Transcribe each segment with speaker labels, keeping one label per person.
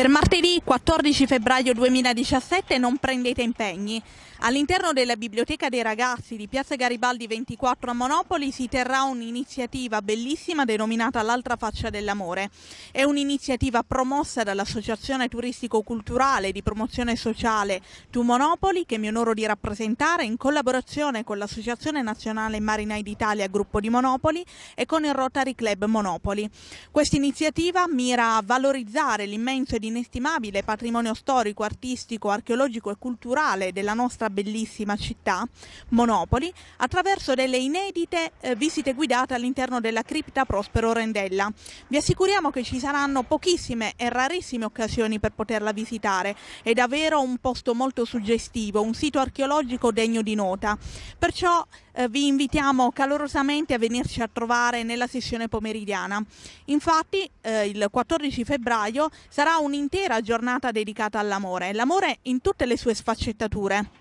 Speaker 1: Per martedì 14 febbraio 2017 non prendete impegni. All'interno della Biblioteca dei Ragazzi di Piazza Garibaldi 24 a Monopoli si terrà un'iniziativa bellissima denominata L'altra faccia dell'amore. È un'iniziativa promossa dall'Associazione Turistico-Culturale di Promozione Sociale Tu Monopoli che mi onoro di rappresentare in collaborazione con l'Associazione Nazionale Marinai d'Italia Gruppo di Monopoli e con il Rotary Club Monopoli. Questa iniziativa mira a valorizzare l'immenso ed inestimabile patrimonio storico, artistico, archeologico e culturale della nostra bellissima città, Monopoli, attraverso delle inedite eh, visite guidate all'interno della cripta Prospero Rendella. Vi assicuriamo che ci saranno pochissime e rarissime occasioni per poterla visitare. È davvero un posto molto suggestivo, un sito archeologico degno di nota. Perciò eh, vi invitiamo calorosamente a venirci a trovare nella sessione pomeridiana. Infatti eh, il 14 febbraio sarà un'intera giornata dedicata all'amore, l'amore in tutte le sue sfaccettature.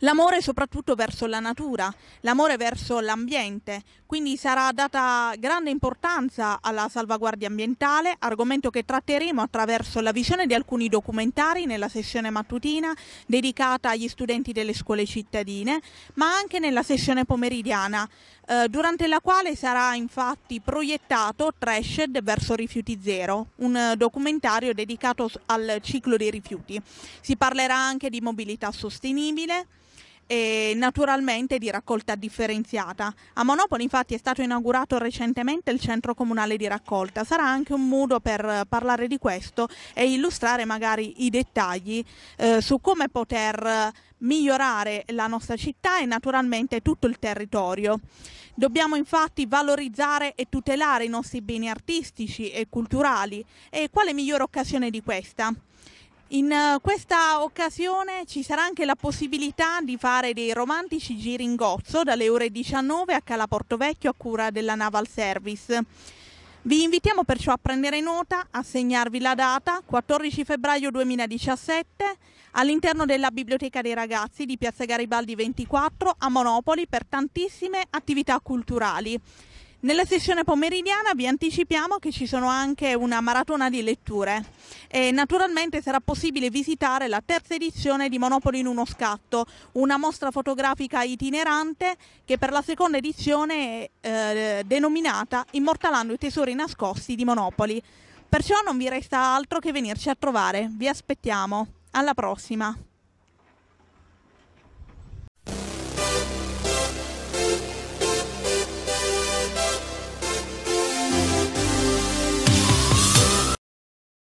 Speaker 1: L'amore soprattutto verso la natura, l'amore verso l'ambiente, quindi sarà data grande importanza alla salvaguardia ambientale, argomento che tratteremo attraverso la visione di alcuni documentari nella sessione mattutina dedicata agli studenti delle scuole cittadine, ma anche nella sessione pomeridiana, eh, durante la quale sarà infatti proiettato Trashed verso rifiuti zero, un documentario dedicato al ciclo dei rifiuti. Si parlerà anche di mobilità sostenibile, rete e naturalmente di raccolta differenziata. A Monopoli infatti è stato inaugurato recentemente il centro comunale di raccolta, sarà anche un modo per parlare di questo e illustrare magari i dettagli eh, su come poter migliorare la nostra città e naturalmente tutto il territorio. Dobbiamo infatti valorizzare e tutelare i nostri beni artistici e culturali e quale migliore occasione di questa? In eh, questa occasione ci sarà anche la possibilità di fare dei romantici giri in gozzo dalle ore 19 a Cala Vecchio a cura della Naval Service. Vi invitiamo perciò a prendere nota, a segnarvi la data, 14 febbraio 2017, all'interno della Biblioteca dei Ragazzi di Piazza Garibaldi 24 a Monopoli per tantissime attività culturali. Nella sessione pomeridiana vi anticipiamo che ci sono anche una maratona di letture e naturalmente sarà possibile visitare la terza edizione di Monopoli in uno scatto, una mostra fotografica itinerante che per la seconda edizione è eh, denominata Immortalando i tesori nascosti di Monopoli. Perciò non vi resta altro che venirci a trovare. Vi aspettiamo. Alla prossima!